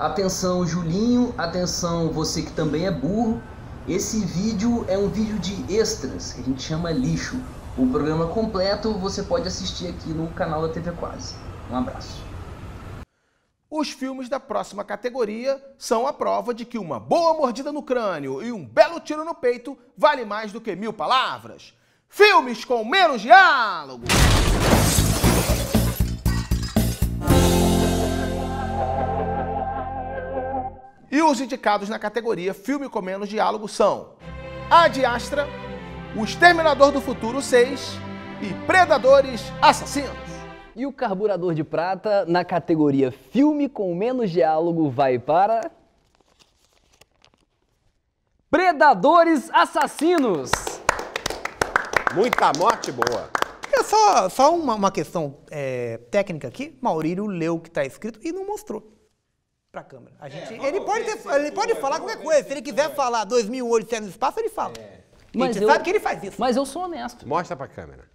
Atenção, Julinho, atenção, você que também é burro. Esse vídeo é um vídeo de extras, que a gente chama lixo. O programa completo você pode assistir aqui no canal da TV Quase. Um abraço. Os filmes da próxima categoria são a prova de que uma boa mordida no crânio e um belo tiro no peito vale mais do que mil palavras. Filmes com menos diálogo! os indicados na categoria Filme com Menos Diálogo são A de O Exterminador do Futuro 6 e Predadores Assassinos. E o carburador de prata na categoria Filme com Menos Diálogo vai para. Predadores Assassinos! Muita morte boa! É só, só uma, uma questão é, técnica aqui. Maurílio leu o que está escrito e não mostrou para a Câmara. É, a gente, é, ele pode, ter, ele pode falar qualquer coisa. Se ele quiser falar 2008 sendo espaço, ele fala. É. Mas eu, sabe que ele faz isso. Mas eu sou honesto. Mostra para a câmera.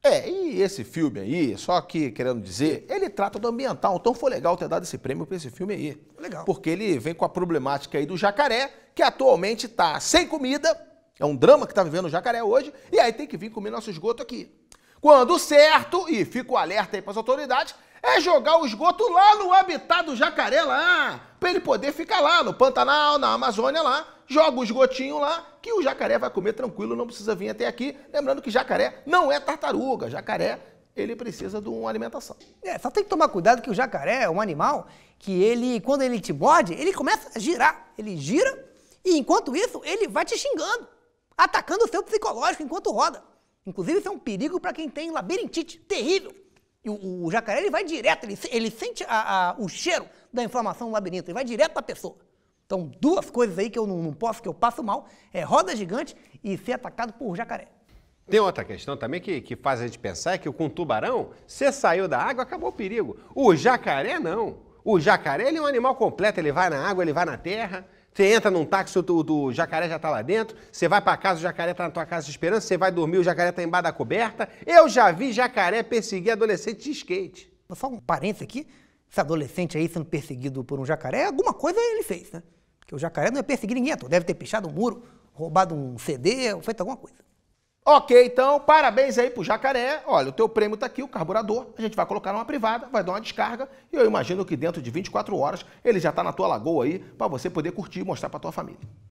É, e esse filme aí, só que querendo dizer, ele trata do ambiental. Então foi legal ter dado esse prêmio para esse filme aí. Legal. Porque ele vem com a problemática aí do jacaré, que atualmente está sem comida. É um drama que está vivendo o jacaré hoje. E aí tem que vir comer nosso esgoto aqui. Quando certo, e fico alerta aí para as autoridades, é jogar o esgoto lá no habitat do jacaré lá, para ele poder ficar lá no Pantanal, na Amazônia lá, joga o esgotinho lá, que o jacaré vai comer tranquilo, não precisa vir até aqui. Lembrando que jacaré não é tartaruga, jacaré ele precisa de uma alimentação. É, só tem que tomar cuidado que o jacaré é um animal que ele, quando ele te morde, ele começa a girar. Ele gira e enquanto isso ele vai te xingando, atacando o seu psicológico enquanto roda. Inclusive, isso é um perigo para quem tem labirintite, terrível. E o, o, jacaré ele vai direto, ele, ele sente a, a, o cheiro da inflamação no labirinto, ele vai direto para a pessoa. Então, duas coisas aí que eu não, não, posso, que eu passo mal, é roda gigante e ser atacado por jacaré. Tem outra questão também que, que faz a gente pensar, é que com o tubarão, você saiu da água, acabou o perigo. O jacaré, não. O jacaré, ele é um animal completo, ele vai na água, ele vai na terra, você entra num táxi, o, jacaré já está lá dentro, você vai para casa, o jacaré está na tua casa esperando, você vai dormir, o jacaré está embaixo da coberta. Eu já vi jacaré perseguir adolescente de skate. Só um parênteses aqui, esse adolescente aí sendo perseguido por um jacaré, alguma coisa ele fez, né? Porque o jacaré não ia perseguir ninguém, deve ter pichado um muro, roubado um CD, feito alguma coisa. Ok, então, parabéns aí pro jacaré. Olha, o teu prêmio tá aqui, o carburador. A gente vai colocar numa privada, vai dar uma descarga e eu imagino que dentro de 24 horas ele já tá na tua lagoa aí para você poder curtir e mostrar para tua família.